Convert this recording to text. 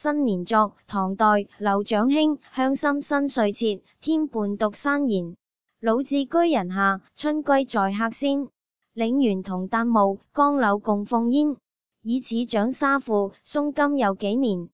新年作，唐代刘长卿。向心新岁切，天伴独山言。老子居人下，春归在客先。岭猿同旦暮，江柳共风烟。以此长沙负，松金有几年。